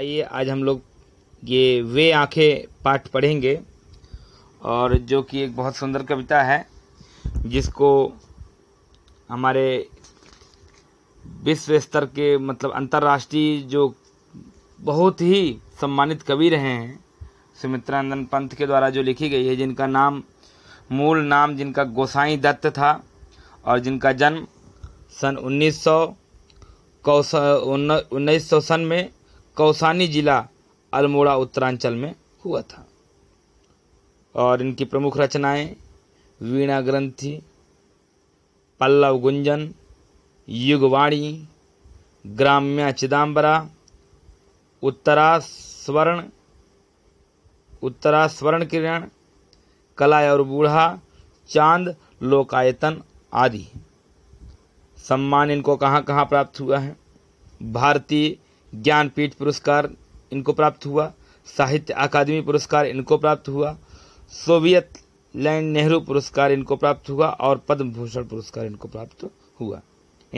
आइए आज हम लोग ये वे आंखें पाठ पढ़ेंगे और जो कि एक बहुत सुंदर कविता है जिसको हमारे विश्व स्तर के मतलब अंतर्राष्ट्रीय जो बहुत ही सम्मानित कवि रहे हैं सुमित्रानंदन पंत के द्वारा जो लिखी गई है जिनका नाम मूल नाम जिनका गोसाई दत्त था और जिनका जन्म सन उन्नीस सौ उन्नीस सौ सन में कौसानी जिला अल्मोड़ा उत्तरांचल में हुआ था और इनकी प्रमुख रचनाएं वीणा ग्रंथि पल्लव गुंजन युगवाणी ग्राम्या चिदाम्बरा उत्तरा उत्तरास्वर्ण किरण कला और बूढ़ा चांद लोकायतन आदि सम्मान इनको कहाँ कहाँ प्राप्त हुआ है भारतीय ज्ञानपीठ पुरस्कार इनको प्राप्त हुआ साहित्य अकादमी पुरस्कार इनको प्राप्त हुआ सोवियत लैंड नेहरू पुरस्कार इनको प्राप्त हुआ और पद्म भूषण पुरस्कार इनको प्राप्त हुआ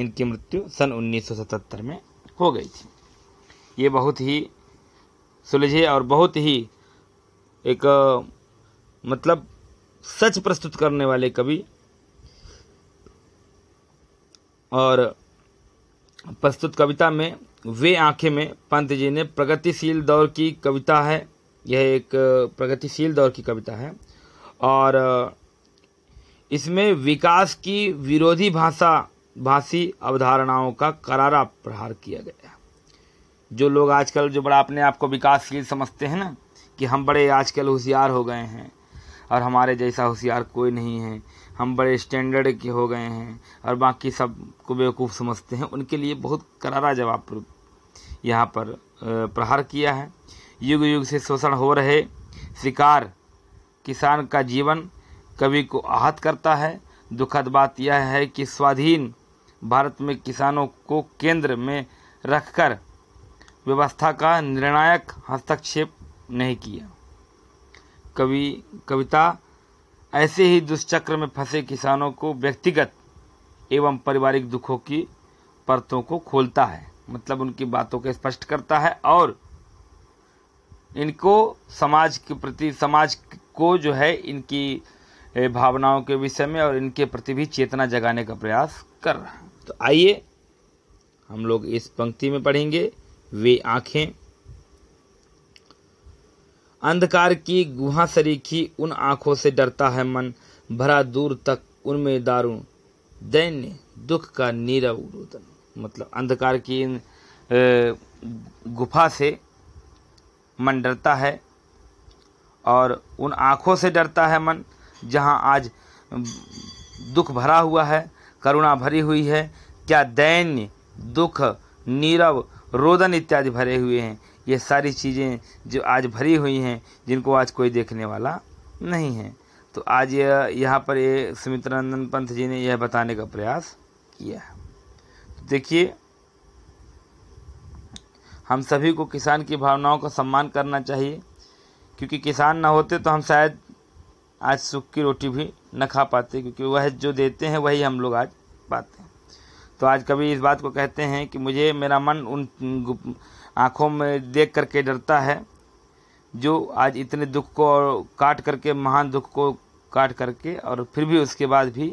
इनकी मृत्यु सन 1977 में हो गई थी ये बहुत ही सुलझे और बहुत ही एक मतलब सच प्रस्तुत करने वाले कवि और प्रस्तुत कविता में वे आंखें में पंत जी ने प्रगतिशील दौर की कविता है यह एक प्रगतिशील दौर की कविता है और इसमें विकास की विरोधी भाषा भाषी अवधारणाओं का करारा प्रहार किया गया है जो लोग आजकल जो बड़ा अपने आप को विकासशील समझते हैं ना कि हम बड़े आजकल होशियार हो गए हैं और हमारे जैसा होशियार कोई नहीं है हम बड़े स्टैंडर्ड के हो गए हैं और बाकी सब को बेवकूफ़ समझते हैं उनके लिए बहुत करारा जवाब यहाँ पर प्रहार किया है युग युग से शोषण हो रहे शिकार किसान का जीवन कवि को आहत करता है दुखद बात यह है कि स्वाधीन भारत में किसानों को केंद्र में रखकर व्यवस्था का निर्णायक हस्तक्षेप नहीं किया कवि कविता ऐसे ही दुष्चक्र में फंसे किसानों को व्यक्तिगत एवं पारिवारिक दुखों की परतों को खोलता है मतलब उनकी बातों को स्पष्ट करता है और इनको समाज के प्रति समाज को जो है इनकी भावनाओं के विषय में और इनके प्रति भी चेतना जगाने का प्रयास कर रहा है तो आइए हम लोग इस पंक्ति में पढ़ेंगे वे आँखें अंधकार की गुहा सरीखी उन आंखों से डरता है मन भरा दूर तक उनमें दारू दैन्य दुख का नीरव रोदन मतलब अंधकार की इन गुफा से मन डरता है और उन आँखों से डरता है मन जहाँ आज दुख भरा हुआ है करुणा भरी हुई है क्या दैन्य दुख नीरव रोदन इत्यादि भरे हुए हैं ये सारी चीज़ें जो आज भरी हुई हैं जिनको आज कोई देखने वाला नहीं है तो आज यह यहाँ पर ये सुमित्रानंदन पंत जी ने यह बताने का प्रयास किया तो देखिए हम सभी को किसान की भावनाओं का सम्मान करना चाहिए क्योंकि किसान ना होते तो हम शायद आज सुख की रोटी भी न खा पाते क्योंकि वह जो देते हैं वही हम लोग आज पाते हैं तो आज कभी इस बात को कहते हैं कि मुझे मेरा मन उन आंखों में देख करके डरता है जो आज इतने दुख को काट करके महान दुख को काट करके और फिर भी उसके बाद भी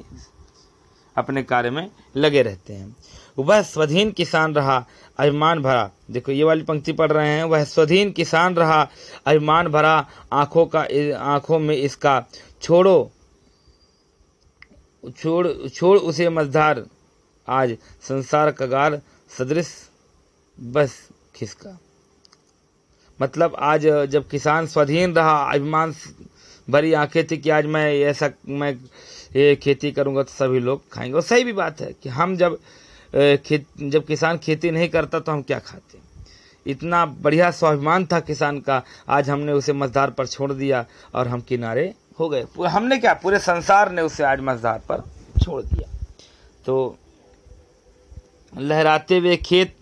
अपने कार्य में लगे रहते हैं वह स्वाधीन किसान रहा अभिमान भरा देखो ये वाली पंक्ति पढ़ रहे हैं वह स्वाधीन किसान रहा अभिमान भरा आंखों का आंखों में इसका छोड़ो छोड़ छोड़ उसे मझधार आज संसार कगार सदृश बस किसका मतलब आज जब किसान स्वाधीन रहा अभिमान भरी आंखें थी कि आज मैं ऐसा मैं ये खेती करूंगा तो सभी लोग खाएंगे और सही भी बात है कि हम जब खेत जब किसान खेती नहीं करता तो हम क्या खाते इतना बढ़िया स्वाभिमान था किसान का आज हमने उसे मजदार पर छोड़ दिया और हम किनारे हो गए हमने क्या पूरे संसार ने उसे आज मजदार पर छोड़ दिया तो लहराते हुए खेत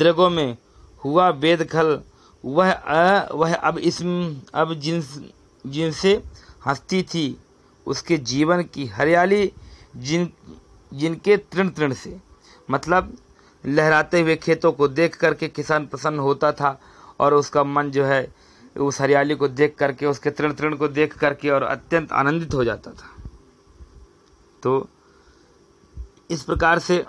द्रगों में हुआ वेद खल वह अ वह अब इस अब जिन जिनसे हंसती थी उसके जीवन की हरियाली जिन जिनके तृण तृण से मतलब लहराते हुए खेतों को देख करके किसान प्रसन्न होता था और उसका मन जो है उस हरियाली को देख करके उसके तृण तृण को देख करके और अत्यंत आनंदित हो जाता था तो इस प्रकार से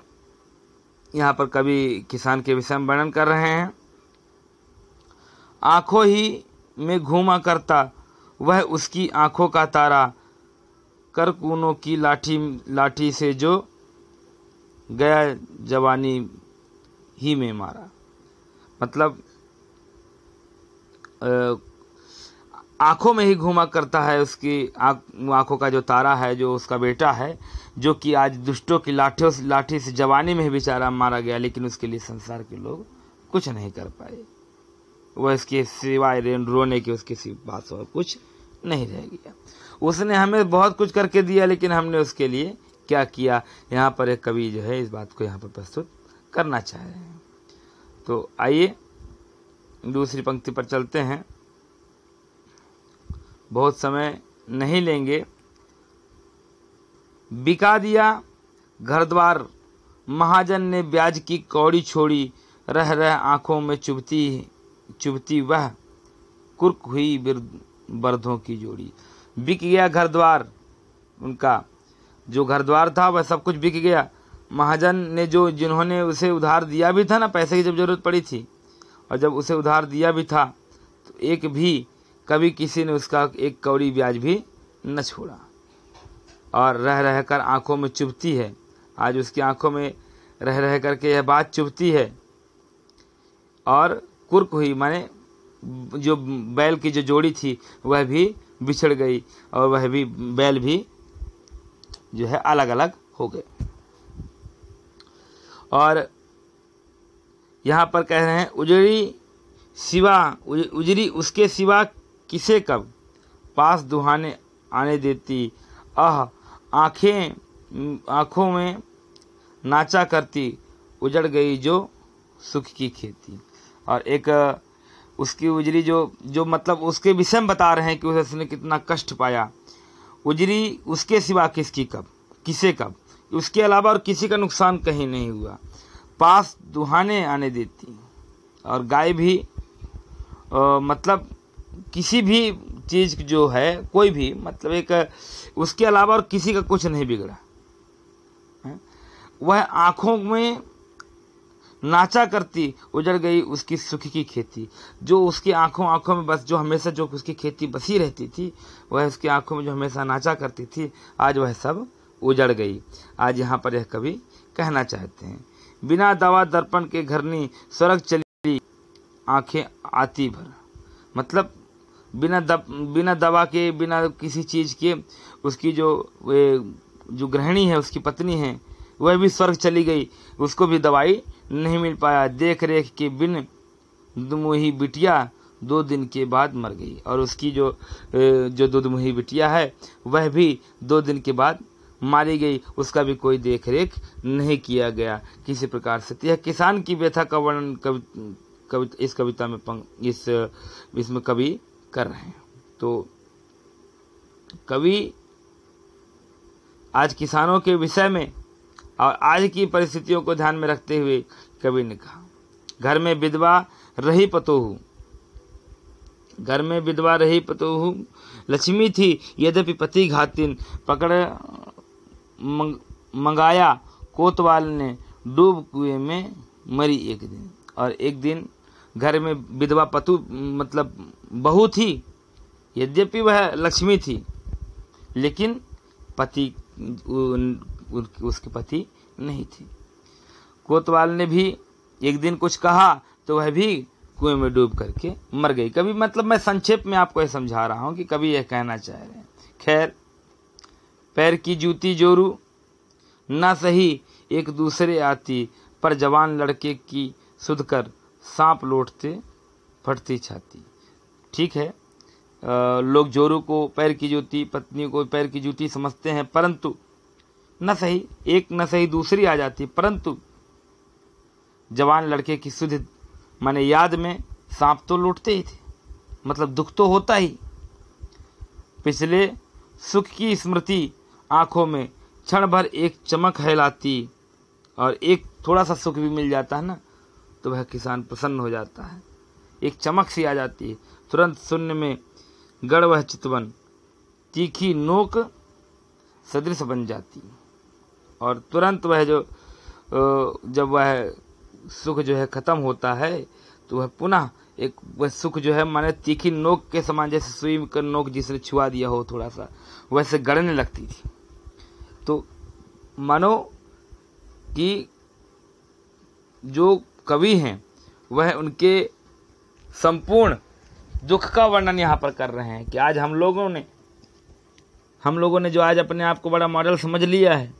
यहाँ पर कभी किसान के विषय में वर्णन कर रहे हैं आंखों ही में घूमा करता वह उसकी आंखों का तारा करकूनों की लाठी लाठी से जो गया जवानी ही में मारा मतलब आँखों में ही घूमा करता है उसकी आँखों का जो तारा है जो उसका बेटा है जो कि आज दुष्टों की लाठियों लाठी से जवानी में ही बेचारा मारा गया लेकिन उसके लिए संसार के लोग कुछ नहीं कर पाए वह इसके सिवाय रोने की उसकी बात और कुछ नहीं रह गया उसने हमें बहुत कुछ करके दिया लेकिन हमने उसके लिए क्या किया यहाँ पर एक कवि जो है इस बात को यहाँ पर प्रस्तुत करना चाह रहे हैं तो आइए दूसरी पंक्ति पर चलते हैं बहुत समय नहीं लेंगे बिका दिया घर द्वार महाजन ने ब्याज की कौड़ी छोड़ी रह रह आंखों में चुभती चुभती वह कुर्क हुई बर्दों की जोड़ी बिक गया घर द्वार उनका जो घर द्वार था वह सब कुछ बिक गया महाजन ने जो जिन्होंने उसे उधार दिया भी था ना पैसे की जब जरूरत पड़ी थी और जब उसे उधार दिया भी था तो एक भी कभी किसी ने उसका एक कौड़ी ब्याज भी न छोड़ा और रह रह कर आँखों में चुभती है आज उसकी आँखों में रह रह करके यह बात चुभती है और कुर्क हुई माने जो बैल की जो जोड़ी थी वह भी बिछड़ गई और वह भी बैल भी जो है अलग अलग हो गए और यहाँ पर कह रहे हैं उजड़ी सिवा उजरी उसके सिवा किसे कब पास दुहाने आने देती आह आँखें आँखों में नाचा करती उजड़ गई जो सुख की खेती और एक उसकी उजरी जो जो मतलब उसके विषय में बता रहे हैं कि उसने कितना कष्ट पाया उजरी उसके सिवा किसकी कब किसे कब उसके अलावा और किसी का नुकसान कहीं नहीं हुआ पास दुहाने आने देती और गाय भी आ, मतलब किसी भी चीज़ जो है कोई भी मतलब एक उसके अलावा और किसी का कुछ नहीं बिगड़ा वह आँखों में नाचा करती उजड़ गई उसकी सुख की खेती जो उसकी आंखों आंखों में बस जो हमेशा जो उसकी खेती बसी रहती थी वह उसकी आंखों में जो हमेशा नाचा करती थी आज वह सब उजड़ गई आज यहाँ पर यह कवि कहना चाहते हैं बिना दवा दर्पण के घरनी स्वर्ग चली आंखें आती भर मतलब बिना दब बिना दवा के बिना किसी चीज़ के उसकी जो जो गृहिणी है उसकी पत्नी है वह भी स्वर्ग चली गई उसको भी दवाई नहीं मिल पाया देख रेख के बिन दुमुही बिटिया दो दिन के बाद मर गई और उसकी जो जो दुधमुही बिटिया है वह भी दो दिन के बाद मारी गई उसका भी कोई देख रेख नहीं किया गया किसी प्रकार से यह किसान की व्यथा का वर्णन कवि कवि इस कविता में पंग इस इसमें कवि कर रहे हैं तो कवि आज किसानों के विषय में और आज की परिस्थितियों को ध्यान में रखते हुए कवि ने कहा घर में विधवा रही पतोहू घर में विधवा रही पतोहू लक्ष्मी थी यद्यपि पति घातिन पकड़ मंग, मंगाया कोतवाल ने डूब कुएं में मरी एक दिन और एक दिन घर में विधवा पतु मतलब बहू थी यद्यपि वह लक्ष्मी थी लेकिन पति उसके पति नहीं थी कोतवाल ने भी एक दिन कुछ कहा तो वह भी कुएं में डूब करके मर गई कभी मतलब मैं संक्षेप में आपको यह समझा रहा हूँ कि कभी यह कहना चाह रहे हैं खैर पैर की जूती जोरू ना सही एक दूसरे आती पर जवान लड़के की सुधकर सांप लौटते फटती छाती ठीक है लोग जोरू को पैर की जूती पत्नी को पैर की जूती समझते हैं परंतु न सही एक न सही दूसरी आ जाती परंतु जवान लड़के की सुध माने याद में सांप तो लूटते ही थे मतलब दुख तो होता ही पिछले सुख की स्मृति आंखों में क्षण भर एक चमक हैलाती और एक थोड़ा सा सुख भी मिल जाता है ना तो वह किसान प्रसन्न हो जाता है एक चमक सी आ जाती है तुरंत शून्य में गढ़ वह चितवन तीखी नोक सदृश बन जाती है और तुरंत वह जो जब वह सुख जो है ख़त्म होता है तो वह पुनः एक वह सुख जो है माने तीखी नोक के समान जैसे सुई कर नोक जिसने छुआ दिया हो थोड़ा सा वैसे गड़ने लगती थी तो मानो कि जो कवि हैं वह उनके संपूर्ण दुख का वर्णन यहाँ पर कर रहे हैं कि आज हम लोगों ने हम लोगों ने जो आज अपने आप को बड़ा मॉडल समझ लिया है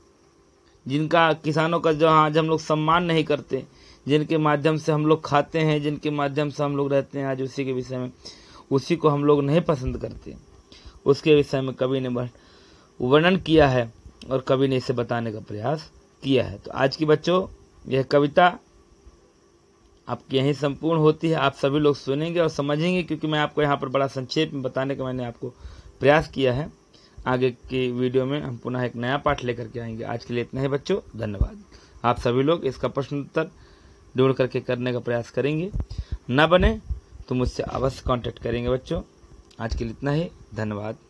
जिनका किसानों का जो आज हाँ, हम लोग सम्मान नहीं करते जिनके माध्यम से हम लोग खाते हैं जिनके माध्यम से हम लोग रहते हैं आज उसी के विषय में उसी को हम लोग नहीं पसंद करते उसके विषय में कवि ने वर्णन किया है और कवि ने इसे बताने का प्रयास किया है तो आज की बच्चों यह कविता आपकी यहीं संपूर्ण होती है आप सभी लोग सुनेंगे और समझेंगे क्योंकि मैं आपको यहाँ पर बड़ा संक्षेप में बताने का मैंने आपको प्रयास किया है आगे की वीडियो में हम पुनः एक नया पाठ लेकर के आएंगे आज के लिए इतना ही बच्चों धन्यवाद आप सभी लोग इसका प्रश्न उत्तर ढूंढ करके करने का प्रयास करेंगे ना बने तो मुझसे अवश्य कांटेक्ट करेंगे बच्चों आज के लिए इतना ही धन्यवाद